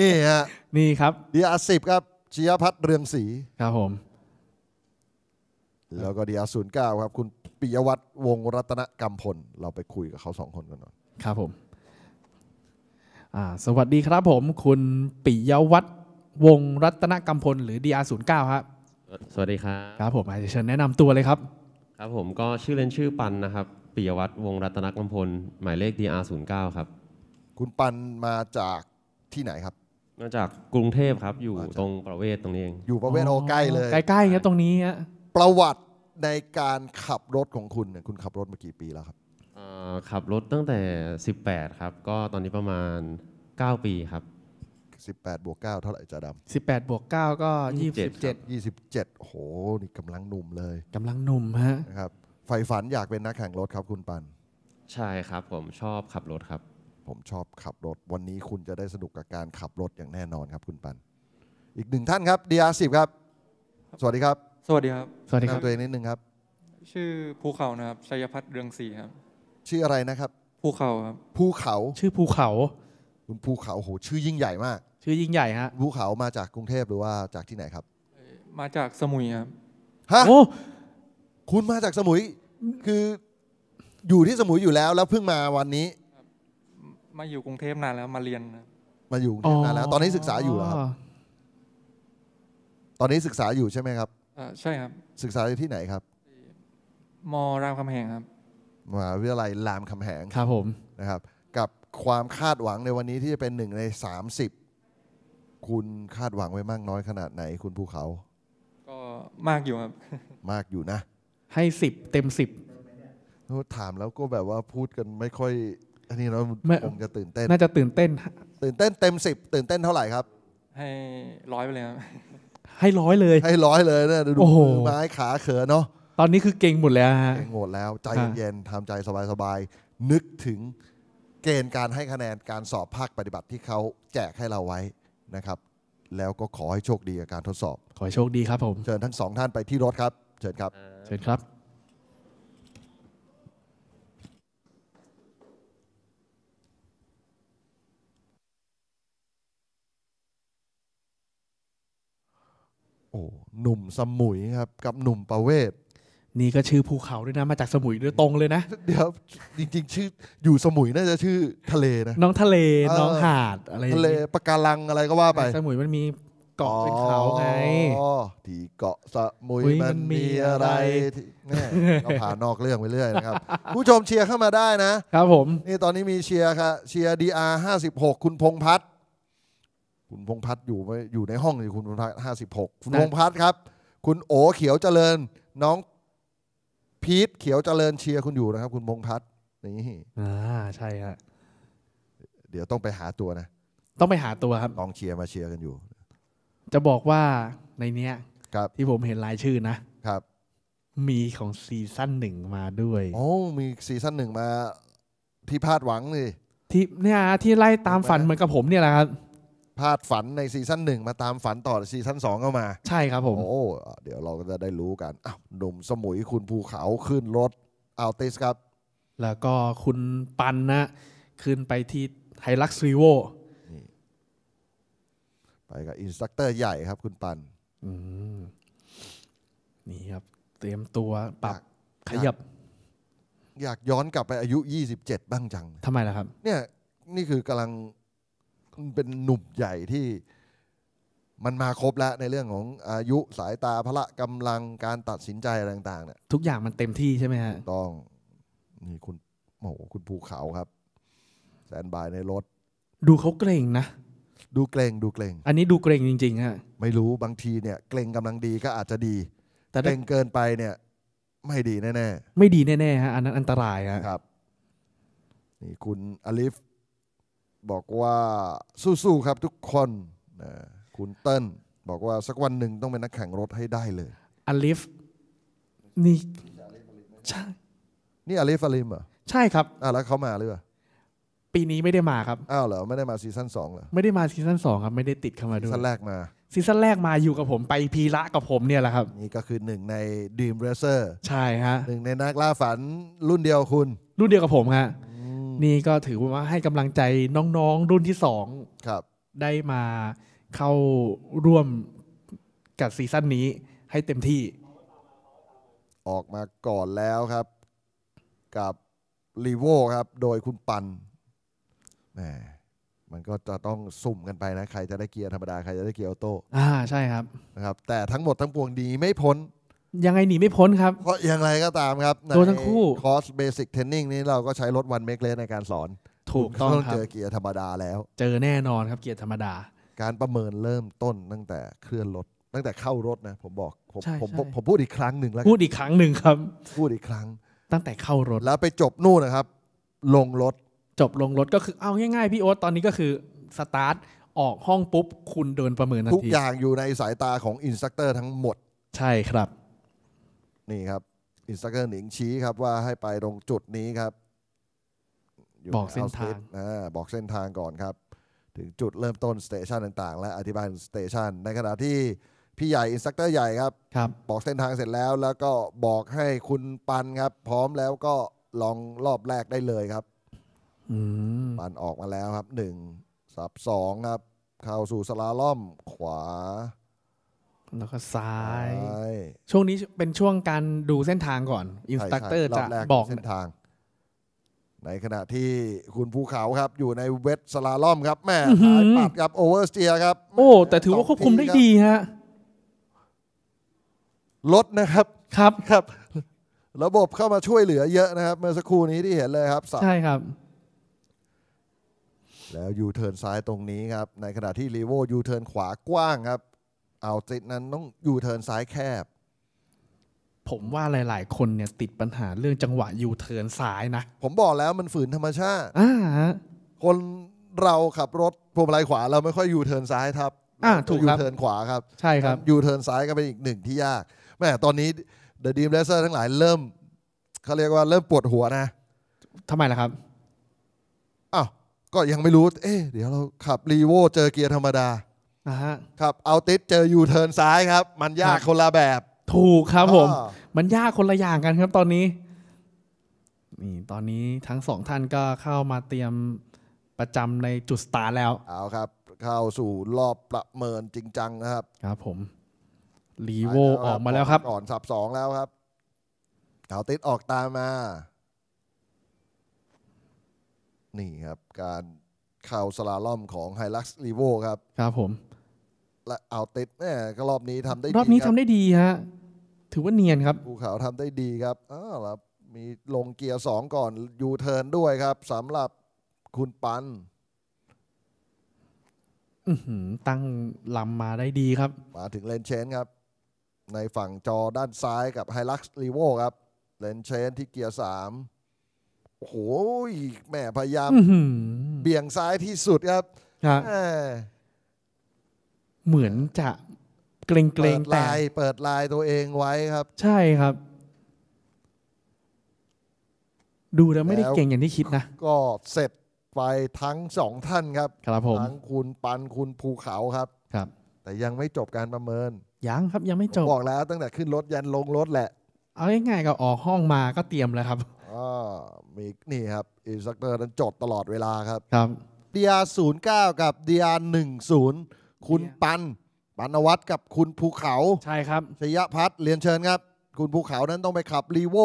นี่ฮะนี่ครับดีอาสิบครับชียพัฒเรืองศรีครับผมแล้วก็ดีอาศูนย์เก้าครับ คุณปิยวัตรวงรัตนกรรมพล เราไปคุยกับเขาสองคนกันหน่อยครับผมสวัสดีครับผม คุณปิยวัตรวงรัตนกรรมพลหรือดีอาศูนย์เก้าครับสวัสดีครับครับผมอาจาะเชิญแนะนำตัวเลยครับครับผมก็ชื่อเล่นชื่อปันนะครับปิยวัตรวงรัตนกรรมพลหมายเลขดีอาศูนย์เก้าครับ คุณปันมาจากที่ไหนครับมาจากกรุงเทพครับอยู่ตรงประเวศตรงนี้เองอยู่ประเวศโอใกล้เลยใกล้ๆครับตรงนี้ฮะประวัติในการขับรถของคุณเนี่ยคุณขับรถมากี่ปีแล้วครับ ขับรถตั้งแต่ 18 ครับ ก็ตอนนี้ประมาณ 9 ปีครับ 18บวก9เท่าไหร่จ้าดำ18บวก9ก็ 27 27โอ้โหนี่กำลังหนุ่มเลยกำลังหนุ่มฮะนะครับไฟฝันอยากเป็นนักแข่งรถครับคุณปัน ใช่ครับผมชอบขับรถครับผมชอบขับรถวันนี้คุณจะได้สนุกกับการขับรถอย่างแน่นอนครับคุณปัน อีกหนึ่งท่านครับดี d สิบครับ สวัสดีครับ สวัสดีครับ สวัสดีครับแนะนำตัวเองนิดนึงครับ ชื่อภูเขานะครับชัยพัฒน์เรืองศรีครับ ชื่ออะไรนะครับภูเขาครับภูเขาชื่อภูเขา คุณภูเขาโหชื่อยิ่งใหญ่มาก ชื่อยิ่งใหญ่ฮะภูเขามาจากกรุงเทพหรือว่าจากที่ไหนครับมาจากสมุยครับ ฮะโอ้คุณมาจากสมุย คือ อยู่ที่สมุยอยู่แล้วแล้วเพิ่งมาวันนี้มาอยู่กรุงเทพนานแล้ว มาเรียน มาอยู่กรุงเทพนานแล้ว ตอนนี้ศึกษาอยู่เหรอครับตอนนี้ศึกษาอยู่ใช่ไหมครับใช่ครับ ศึกษาอยู่ที่ไหนครับมรามคำแหงครับมหาวิทยาลัยรามคำแหงครับ ผมนะครับ กับความคาดหวังในวันนี้ที่จะเป็นหนึ่งในสสามิบคุณคาดหวังไว้มากน้อยขนาดไหนคุณภูเขา ก็มากอยู่ครับมากอยู่นะให้สิบเต็มสิบถามแล้วก็แบบว่าพูดกันไม่ค่อยอันนี้เราคงจะตื่นเต้น น่าจะตื่นเต้น ตื่นเต้นเต็มสิบตื่นเต้นเท่าไหร่ครับ ให้ร้อยไปเลยครับ ให้ร้อยเลย ให้ร้อยเลยเนี่ยดูโ้มือไม้ขาเขินเนาะ ตอนนี้คือเก่งหมดแล้วฮะ เก่งหมดแล้วใจเย็นๆทำใจสบายๆนึกถึง เกณฑ์การให้คะแนนการสอบภาคปฏิบัติที่เขาแจกให้เราไว้นะครับ แล้วก็ขอให้โชคดีกับการทดสอบ ขอให้โชคดีครับผมเชิญทั้งสองท่านไปที่รถครับเชิญครับ เชิญครับอ้หนุ่มสมุยครับกับหนุ่มประเวศนี่ก็ชื่อภูเขาด้วยนะมาจากสมุยโดยตรงเลยนะ เดี๋ยวจริง ๆ ชื่ออยู่สมุยน่าจะชื่อทะเลนะน้องทะเลน้องหาดอะไรทะเลปะการังอะไรก็ว่าไปสมุยมันมีเกาะเป็นเขาไงที่เกาะสมุยมันมีอะไรเนี่ยเราผ่านนอกเรื่องไปเรื่อยนะครับ ผู้ชมเชียร์เข้ามาได้นะ ครับผมนี่ตอนนี้มีเชียร์ครับเชียร์ดีอาร์ห้าสิบหกคุณพงพัฒน์คุณพงพัฒน์อยู่ไว้อยู่ในห้องอยู่คุณพงพัฒน์ห้าสิบหกคุณพงพัฒน์ครับ คุณโอเขียวเจริญ น้อง พีทเขียวเจริญเชียร์คุณอยู่นะครับคุณพงพัฒน์นี่อ่าใช่ฮะเดี๋ยวต้องไปหาตัวนะต้องไปหาตัวครับลองเชียร์มาเชียร์กันอยู่ จะบอกว่าในเนี้ยครับที่ผมเห็นรายชื่อนะครับ มีของซีซั่นหนึ่งมาด้วยโอ้มีซีซั่นหนึ่งมา ที่พลาดหวังเลยที่เนี่ยที่ไล่ตามฝันเหมือนกับผมเนี่ยแหละครับพลาดฝันในซีซั่นหนึ่งมาตามฝันต่อซีซั่นสองเข้ามา ใช่ครับผมโอ้เดี๋ยวเราก็จะได้รู้กันอ้าวหนุ่มสมุยคุณภูเขาขึ้นรถเอาเติสครับ แล้วก็คุณปันนะ ขึ้นไปที่ไฮลักซ์รีโวไปกับอินสตัคเตอร์ใหญ่ครับ คุณปันนี่ครับเตรียมตัว ปรับ ขยับ อยากย้อนกลับไปอายุ 27 บ้างจังทำไมล่ะครับ เนี่ย นี่คือกำลังเป็นหนุ่มใหญ่ที่มันมาครบแล้วในเรื่องของอายุสายตาพละกำลังการตัดสินใจ อะไรต่างๆเนี่ยทุกอย่างมันเต็มที่ใช่ไหมฮะต้องนี่คุณโอ้โหคุณภูเขาครับแซนบายในรถ ดูเขาเกรงนะ ดูเกรงดูเกรงอันนี้ดูเกรงจริงๆ ฮะ ไม่รู้บางทีเนี่ย เกรงกำลังดีก็อาจจะดี แต่เกรงเกินไปเนี่ย ไม่ดีแน่ๆไม่ดีแน่ๆฮะอันนั้นอันตรายครับ นี่คุณอลิฟบอกว่าสู้ๆครับทุกคนนะคุณเติ้ลบอกว่าสักวันหนึ่งต้องเป็นนักแข่งรถให้ได้เลยอลิฟ นี่ ใช่ นี่อลิฟอลิมเหรอ ใช่ครับอ่าแล้วเขามาหรือเปล่า ปีนี้ไม่ได้มาครับ อ้าวเหรอไม่ได้มาซีซั่นสองเหรอ ไม่ได้มาซีซั่นสองครับไม่ได้ติดเข้ามาด้วยซีซั่นแรกมา ซีซั่นแรกมาอยู่กับผมไปพีระกับผมเนี่ยแหละครับ นี่ก็คือหนึ่งในดีมเรเซอร์ใช่ฮะหนึ่งในนักล่าฝันรุ่นเดียวคุณ รุ่นเดียวกับผมฮะนี่ก็ถือว่าให้กำลังใจน้องๆ รุ่นที่สองได้มาเข้าร่วมกับซีซั่นนี้ให้เต็มที่ ออกมาก่อนแล้วครับ กับรีโวครับ โดยคุณปันแหมมันก็จะต้องสุ่มกันไปนะ ใครจะได้เกียร์ธรรมดา ใครจะได้เกียร์ออโต้อ่าใช่ครับนะครับ แต่ทั้งหมดทั้งปวงดีไม่พ้นยังไง หนีไม่พ้นครับ เพราะยังไงก็ตามครับตันทั้งคู่คอร์สเบสิกเทนนิ่งนี้เราก็ใช้รถวันเมกเลสในการสอน ถูกต้องครับเจอเกียร์ธรรมดาแล้ว เจอแน่นอนครับเกียร์ธรรมดา การประเมินเริ่มต้น ตั้งแต่เคลื่อนรถตั้งแต่เข้ารถนะ ผมบอกผมผมผมพูดอีกครั้งหนึ่งแล้วพูดอีกครั้งหนึ่งครับ พูดอีกครั้ง ตั้งแต่เข้ารถแล้วไปจบนู่นนะครับ ลงรถจบลงรถก็คือเอาง่าย ๆพี่โอ๊ตตอนนี้ก็คือสตาร์ทออกห้องปุ๊บคุณเดินประเมินทันทีทุกอย่างอยู่ในสายตาของอินสตัคเตอร์ทั้งหมดใช่ครับนี่ครับอินสตาแกรมหนิงชี้ครับว่าให้ไปตรงจุดนี้ครับ บอกเส้นทางอ่าบอกเส้นทางก่อนครับ ถึงจุดเริ่มต้นสเตชันต่างๆและอธิบายสเตชันในขณะที่พี่ใหญ่อินสตาแกรใหญ่ครับครับ บอกเส้นทางเสร็จแล้ว แล้วก็บอกให้คุณปันครับ พร้อมแล้วก็ลองรอบแรกได้เลยครับปันออกมาแล้วครับหนึ่งสับสองครับ เข้าสู่สลาล่อมขวาแล้วก็ซ้าย ช่วงนี้เป็นช่วงการดูเส้นทางก่อนอินสตัคเตอร์จะบอกเส้นทาง ในขณะที่คุณภูเขาครับ อยู่ในเวทสลาล่อมครับ แม่สายปัดกับโอเวอร์สเตียครับ โอ้ แต่ถือว่าควบคุมได้ดีฮะรถนะครับครับครับ ระบบเข้ามาช่วยเหลือเยอะนะครับ เมื่อสักครู่นี้ที่เห็นเลยครับ ใช่ครับ แล้วยูเทิร์นซ้ายตรงนี้ครับ ในขณะที่ลีโวยูเทิร์นขวากว้างครับเอาติดนั้นต้องอยู่เทินซ้ายแคบ ผมว่าหลายๆคนเนี่ยติดปัญหาเรื่องจังหวะยูเทินซ้ายนะ ผมบอกแล้วมันฝืนธรรมชาติอ่า คนเราขับรถ พวงมาลัยขวา เราไม่ค่อยยูเทินซ้ายครับ อ่า ถูกยูครับเทินขวาครับ ใช่ครับยูเทินซ้ายก็เป็นอีกหนึ่งที่ยากแม่ตอนนี้เดอะดีมเลเซอร์ทั้งหลายเริ่ม เขาเรียกว่าเริ่มปวดหัวนะ ทำไมล่ะครับ อ้าว ก็ยังไม่รู้ เอ๊ะเดี๋ยวเราขับรีโวเจอเกียร์ธรรมดาฮะครับเอาติดเจอยูเทิร์นซ้ายครับ มันยากคนละแบบถูกครับผม มันยากคนละอย่างกันครับตอนนี้ นี่ตอนนี้ทั้งสองท่านก็เข้ามาเตรียมประจำในจุดสตาร์แล้วเอาครับ เข้าสู่รอบประเมินจริงจังนะครับครับ ผมลีโวออกมาแล้วครับอ่อนสับสองแล้วครับเอาติดออกตามมา นี่ครับ การข่าวสลาล่อมของไฮลักซ์ลีโวครับครับ ผมและเอาติดแมก็รอบนี้ทำได้รอบนี้ทำได้ดีฮะถือว่าเนียนครับภูเขาทำได้ดีครับอ้าวมีลงเกียร์สองก่อนยูเทิร์นด้วยครับสำหรับคุณปันตั้งลำมาได้ดีครับ มาถึงเลนเชนครับ ในฝั่งจอด้านซ้ายกับไฮลักซ์รีโวครับเลนเชนที่เกียร์สามโอ้โหแหม่พยายามเบี่ยงซ้ายที่สุดครับเหมือนจะ เกรงเกรงแต่เปิดลายตัวเองไว้ครับ ใช่ครับ ดูแล้วไม่ได้เก่งอย่างที่คิดนะก็เสร็จไปทั้งสองท่านครับครับผมทั้งคุณปันคุณภูเขาครับครับ แต่ยังไม่จบการประเมินยังครับยังไม่จบบอกแล้วตั้งแต่ขึ้นรถ ยันลงรถแหละ เอาง่ายๆก็ออกห้องมาก็เตรียมแล้วครับอ๋อมีนี่ครับอินสตัเตอร์นั้นจดตลอดเวลาครับครับ DR09 กับ DR10 คุณปัน ปันวัตกับคุณภูเขา ใช่ครับชยพัฒน์เรียนเชิญครับ คุณภูเขานั้นต้องไปขับรีโว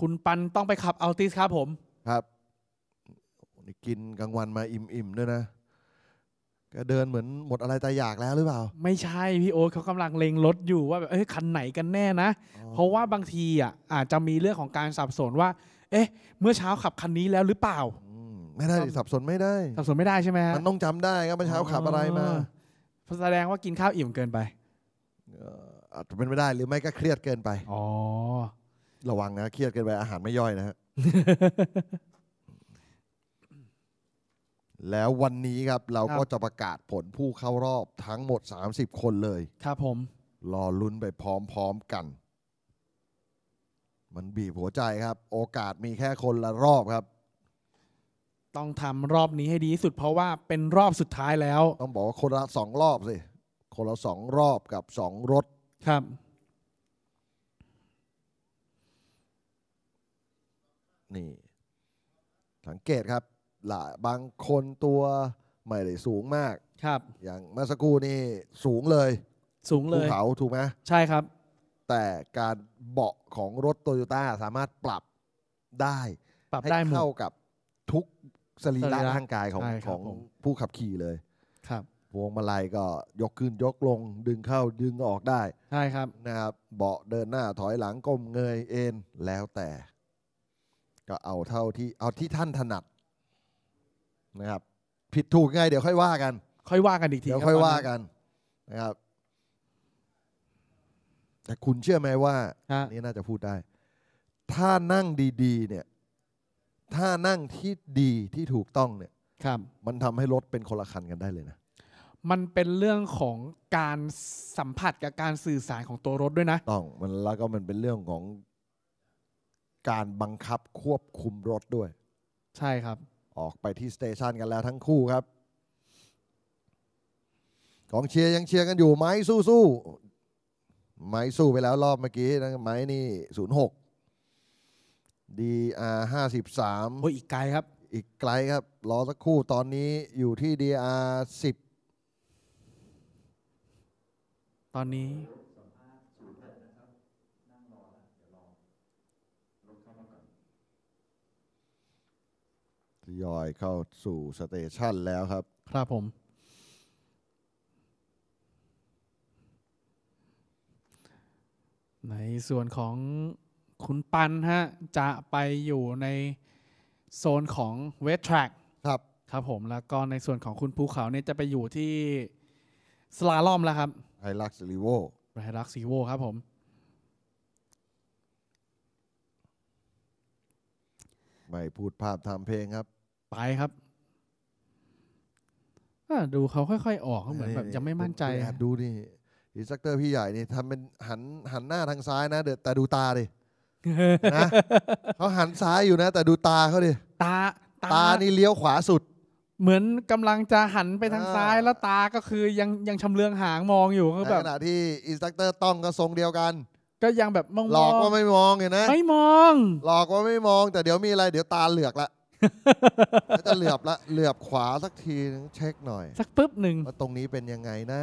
คุณปันต้องไปขับอัลติสครับผม ครับนี่กินกลางวันมาอิ่มๆด้วยนะก็เดินเหมือนหมดอะไรต่อยากแล้วหรือเปล่า ไม่ใช่พี่โอ๊ตเขากำลังเล็งรถอยู่ว่าแบบเอ้ยคันไหนกันแน่นะ เพราะว่าบางทีอ่ะอาจจะมีเรื่องของการสับสนว่า เอ๊ะ เมื่อเช้าขับคันนี้แล้วหรือเปล่าไม่ได้สับสนไม่ได้ สับสนไม่ได้ใช่ไหมมันต้องจำได้ครับเมื่อเช้าขับอะไรมาแสดงว่ากินข้าวอิ่มเกินไปอาจจะเป็นไม่ได้หรือไม่ก็เครียดเกินไป อ๋อ ระวังนะเครียดเกินไปอาหารไม่ย่อยนะฮะแล้ววันนี้ครับ เราก็จะประกาศผลผู้เข้ารอบทั้งหมด 30 คนเลย ครับผม รอลุ้นไปพร้อมๆกัน มันบีบหัวใจครับ โอกาสมีแค่คนละรอบครับต้องทำรอบนี้ให้ดีที่สุดเพราะว่าเป็นรอบสุดท้ายแล้ว ต้องบอกว่าคนละสองรอบสิ คนละสองรอบกับสองรถครับ นี่ สังเกตครับ หลายบางคนตัวไม่ได้สูงมากครับ อย่างเมื่อสักครู่นี่ สูงเลย สูงเลยภูเขาถูกไหมใช่ครับ แต่การ เบาะของรถโตโยต้าสามารถปรับได้ปรับได้ให้เข้ากับทุกสรีระร่างกายของของผู้ขับขี่เลย ครับพวงมาลัยก็ยกขึ้นยกลง ดึงเข้าดึงออกได้ ใช่ครับนะครับ เบาะเดินหน้าถอยหลังก้มเงยเอ็นแล้วแต่ก็เอาเท่าที่เอาที่ท่านถนัดนะครับ ผิดถูกไงเดี๋ยวค่อยว่ากัน ค่อยว่ากันอีกที เดี๋ยว ค่อยว่ากันนะครับ แต่คุณเชื่อไหมว่านี่น่าจะพูดได้ ถ้านั่งดีๆ เนี่ยถ้านั่งที่ดีที่ถูกต้องเนี่ยครับ มันทำให้รถเป็นคนละคันกันได้เลยนะ มันเป็นเรื่องของการสัมผัสกับการสื่อสารของตัวรถด้วยนะ ต้อง มันแล้วก็มันเป็นเรื่องของการบังคับควบคุมรถด้วย ใช่ครับ ออกไปที่สเตชันกันแล้วทั้งคู่ครับกองเชียร์ยังเชียร์กันอยู่ไหมสู้สู้ไหมสู้ไปแล้วรอบเมื่อกี้นะไหมนี่ศูนย์หกดรห้าสิบสามโอ้ยอีกไกลครับ อีกไกลครับ รอสักครู่ตอนนี้อยู่ที่ด์สิบตอนนี้ยอยเข้าสู่สเตชันแล้วครับ ครับผม ในส่วนของคุณปันฮะจะไปอยู่ในโซนของเวทแทร็กครับครับผมแล้วก็ในส่วนของคุณภูเขาเนี่ยจะไปอยู่ที่สลาลอมแล้วครับไฮรักซิลีโวไฮรักซิลีโวครับผมไม่พูดภาพทำเพลงครับ ไปครับดูเขาค่อยๆออกเขาเหมือนแบบยังไม่มั่นใจดูนี่อินสตรัคเตอร์พี่ใหญ่นี่ทำเป็นหันหันหน้าทางซ้ายนะ แต่ดูตาดิเขาหันซ้ายอยู่นะ แต่ดูตาเขาดิ ตาตานี่เลี้ยวขวาสุด เหมือนกำลังจะหันไปทางซ้ายแล้วตาก็คือยังยังชำเลืองหางมองอยู่ก็แบบขณะที่อินสตัเตอร์ต้องก็ทรงเดียวกัน ก็ยังแบบมอง หลอกว่าไม่มองเห็นไหมไม่มอง หลอกว่าไม่มอง แต่เดี๋ยวมีอะไรเดี๋ยวตาเหลือกละจะเหลือบละเหลือบขวาสักทีนึงเช็คหน่อย สักปุ๊บหนึ่งว่าตรงนี้เป็นยังไงนะ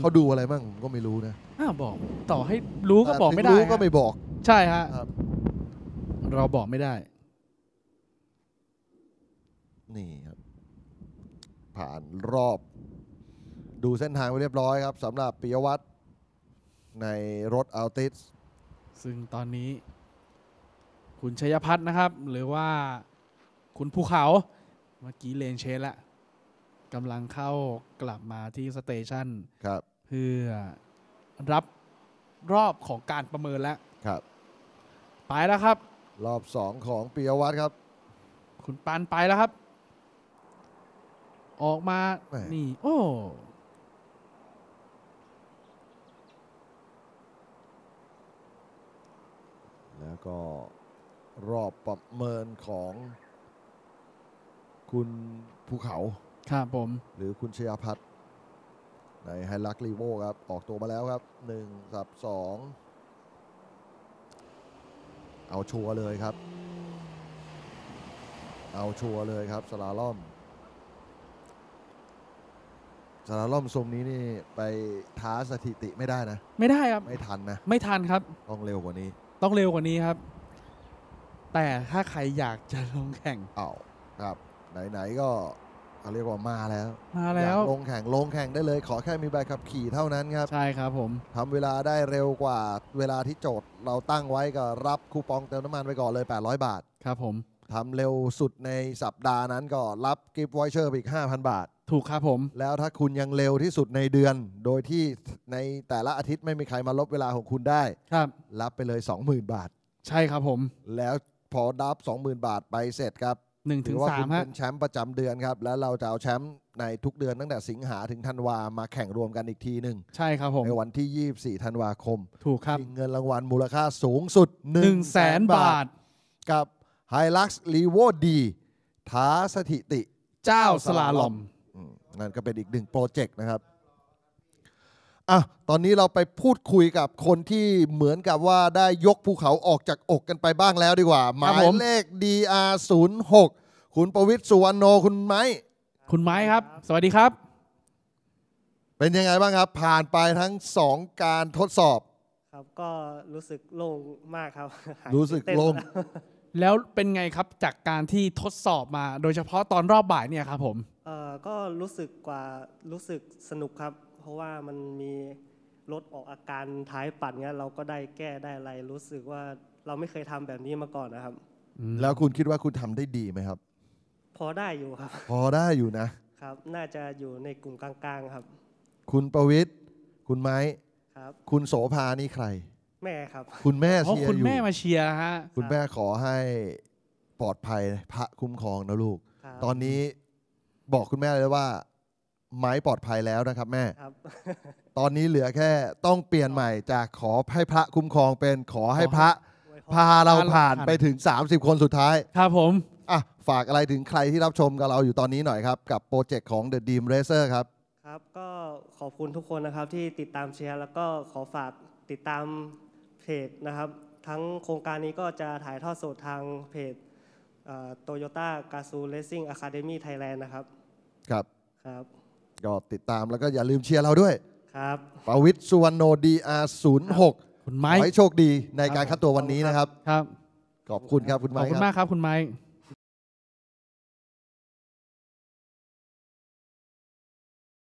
เขาดูอะไรบ้างก็ไม่รู้นะอ้าวบอกต่อให้รู้ก็บอกไม่ได้รู้ก็ไม่บอก ใช่ฮะครับ เราบอกไม่ได้ นี่ครับ ผ่านรอบ ดูเส้นทางไปเรียบร้อยครับสำหรับปิยวัฒน์ในรถอัลติสซึ่งตอนนี้ คุณชัยพัฒน์นะครับ หรือว่าคุณภูเขาเมื่อกี้เลนเชสละกำลังเข้ากลับมาที่สเตชันครับ เพื่อรับรอบของการประเมินแล้วครับ ไปแล้วครับ รอบสองของปิยวัตรครับ คุณปานไปแล้วครับ ออกมา นี่ โอ้ แล้วก็รอบประเมินของคุณภูเขา ครับผม หรือคุณชยพัฒน์ในไฮลักลีโวครับ ออกตัวมาแล้วครับหนึ่งสับสองเอาชัวร์เลยครับ เอาชัวร์เลยครับสลาล่อม สลาล่อมทรงนี้นี่ไปท้าสถิติไม่ได้นะ ไม่ได้ครับ ไม่ทันนะไม่ทันครับ ต้องเร็วกว่านี้ ต้องเร็วกว่านี้ครับ แต่ถ้าใครอยากจะลงแข่งเอาครับไหนๆก็เขาเรียกว่ามาแล้ว มาแล้อวยากลงแข่งลงแข่งได้เลยขอแค่มีใบขับขี่เท่านั้นครับ ใช่ครับผมทำเวลาได้เร็วกว่าเวลาที่โจทย์เราตั้งไว้ก็รับคูปองเติมน้ำมันไปก่อนเลย 800 บาทครับผมทำเร็วสุดในสัปดาห์นั้นก็รับกิฟต์วอยเชอร์ไปอีก 5,000 บาท ถูกครับผม แล้วถ้าคุณยังเร็วที่สุดในเดือน โดยที่ในแต่ละอาทิตย์ไม่มีใครมาลบเวลาของคุณได้ครับรับไปเลย20,000บาท ใช่ครับผมแล้วพอดับ20,000บาทไปเสร็จครับหนึ่งถึงสามฮะเป็นแชมป์ประจำเดือนครับ แล้วเราจะเอาแชมป์ในทุกเดือนตั้งแต่สิงหาถึงธันวามาแข่งรวมกันอีกทีหนึ่งใช่ครับผม ในวันที่ 24ธันวาคม ถูกครับงเงินรางวัลมูลค่าสูงสุด1นึ่งแสนบาท กับไฮักซ์ x ีโวดีท้าสถิติ เจ้าสลาลอมนั่นก็เป็นอีกหนึ่งโปรเจกต์นะครับอ่ะตอนนี้เราไปพูดคุยกับคนที่เหมือนกับว่าได้ยกภูเขาออกจากอกกันไปบ้างแล้วดีกว่าหมายเลข DR06 คุณประวิทย์สุวรรณโนคุณไม้คุณไม้ครับ สวัสดีครับ เป็นยังไงบ้างครับ ผ่านไปทั้งสองการทดสอบ ครับก็รู้สึกโล่งมากครับ รู้สึกโล่งแล้วเป็นไงครับจากการที่ทดสอบมาโดยเฉพาะตอนรอบบ่ายเนี่ยครับ ผมเอ่อก็รู้สึกกว่ารู้สึกสนุกครับเพราะว่ามันมีรถออกอาการท้ายปัดเงี้ย เราก็ได้แก้ได้อะไร รู้สึกว่าเราไม่เคยทำแบบนี้มาก่อนนะครับแล้วคุณคิดว่าคุณทำได้ดีไหมครับ พอได้อยู่ครับ พอได้อยู่นะ ครับ น่าจะอยู่ในกลุ่มกลางๆครับ คุณประวิทย์คุณไม้ครับคุณโสภานี่ใคร แม่ครับ คุณแม่เชียร์อยู่คุณแม่มาเชียร์ฮะคุณแม่ขอให้ปลอดภัยพระคุ้มครองนะลูก ตอนนี้บอกคุณแม่เลยว่าไม้ปลอดภัยแล้วนะครับแม่ ตอนนี้เหลือแค่ต้องเปลี่ยนใหม่จากขอให้พระคุ้มครองเป็นขอให้พระ พาเราผ่านไปถึง 30 คนสุดท้าย ครับผมอ่ะฝากอะไรถึงใครที่รับชมกับเราอยู่ตอนนี้หน่อยครับ กับโปรเจกต์ของ The Dream Racer ครับ ครับก็ขอบคุณทุกคนนะครับที่ติดตามเชียร์แล้วก็ขอฝากติดตามเพจนะครับ ทั้งโครงการนี้ก็จะถ่ายทอดสดทางเพจโตโยต้ากาซูเลสซิ่งอะคาเดมี่ไทยแลนด์นะครับ ครับ ครับก็ติดตามแล้วก็อย่าลืมเชียร์เราด้วย ครับ ปวิทสุวรรณโนดีอาร์ศูนย์หกคุณไม้ไอให้โชคดี ในการคัดตัววันนี้นะครับครับขอบคุณครับคุณขไม้อบคุณมากครับ คุณไม้